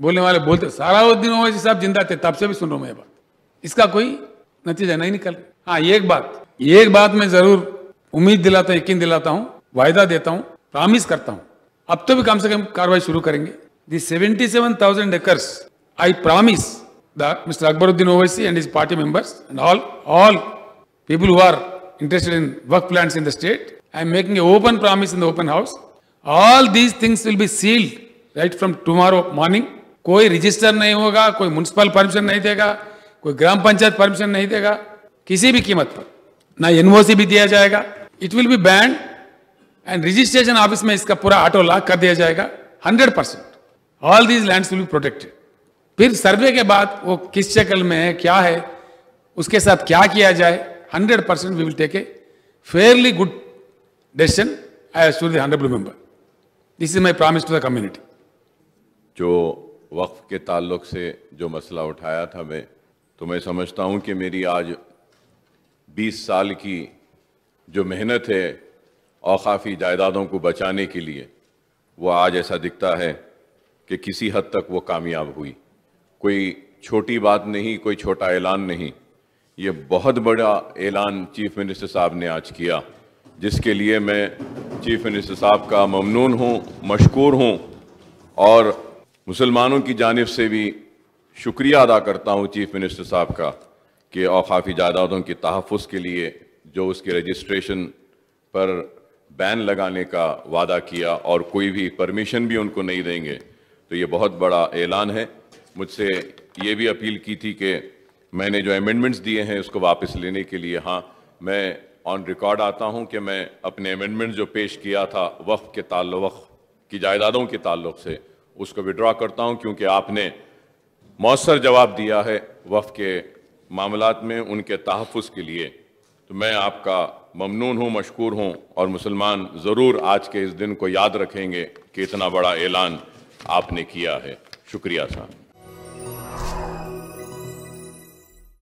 बोलने वाले बोलते सारा वो दिन ओवैसी साहब जिंदा थे तब से भी सुन रहा हूं ये बात इसका कोई नतीजा नहीं निकल हाँ एक बात एक बात मैं जरूर उम्मीद दिलाता हूं यकीन दिलाता हूँ वायदा देता हूँ प्रामिस करता हूं अब तो भी कम से कम कार्रवाई शुरू करेंगे the seventy seven thousand acres I promise mister Akbaruddin Owaisi and his party members and all all people who are interested in work plants in the state I am making a open promise in the open house all these things will be sealed right from tomorrow morning कोई register नहीं होगा कोई municipal permission नहीं देगा कोई ग्राम panchayat permission नहीं देगा किसी भी कीमत पर ना एनओसी भी दिया जाएगा it will be banned and registration office में इसका पूरा ऑटो लॉक कर दिया जाएगा hundred percent all these land will be protected फिर सर्वे के बाद वो किस शक्ल में है क्या है उसके साथ क्या किया जाए hundred percent we will take a fairly good decision I S two hundred member this is my promise to the community जो वक्फ के ताल्लुक से जो मसला उठाया था मैं तो मैं समझता हूँ कि मेरी आज 20 साल की जो मेहनत है औकाफ़ी जायदादों को बचाने के लिए वो आज ऐसा दिखता है कि किसी हद तक वो कामयाब हुई कोई छोटी बात नहीं कोई छोटा ऐलान नहीं ये बहुत बड़ा ऐलान चीफ मिनिस्टर साहब ने आज किया जिसके लिए मैं चीफ मिनिस्टर साहब का ममनून हूँ मशकूर हूँ और मुसलमानों की जानब से भी शुक्रिया अदा करता हूँ चीफ़ मिनिस्टर साहब का कि औकाफ़ी जायदादों के तहफ़ के लिए जो उसके रजिस्ट्रेशन पर बैन लगाने का वादा किया और कोई भी परमिशन भी उनको नहीं देंगे तो ये बहुत बड़ा ऐलान है मुझसे ये भी अपील की थी कि मैंने जो अमेंडमेंट्स दिए हैं उसको वापस लेने के लिए हाँ मैं ऑन रिकॉर्ड आता हूँ कि मैं अपने अमेंडमेंट जो पेश किया था वक्फ के ताल्लुक़ की जायदादों के ताल्लुक से उसको विड्रॉ करता हूँ क्योंकि आपने मौसर जवाब दिया है वफ़ के मामला में उनके तहफ़ के लिए तो मैं आपका ममनून हूँ मशहूर हूँ और मुसलमान ज़रूर आज के इस दिन को याद रखेंगे कि इतना बड़ा ऐलान आपने किया है शुक्रिया साहब